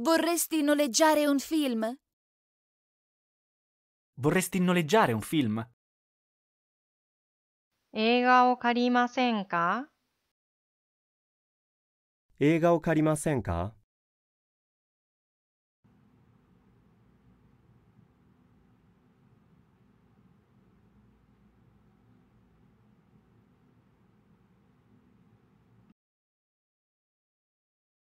Vorresti noleggiare un film? Vorresti noleggiare un film? Ega 映画を借りませんか映画を借りませんか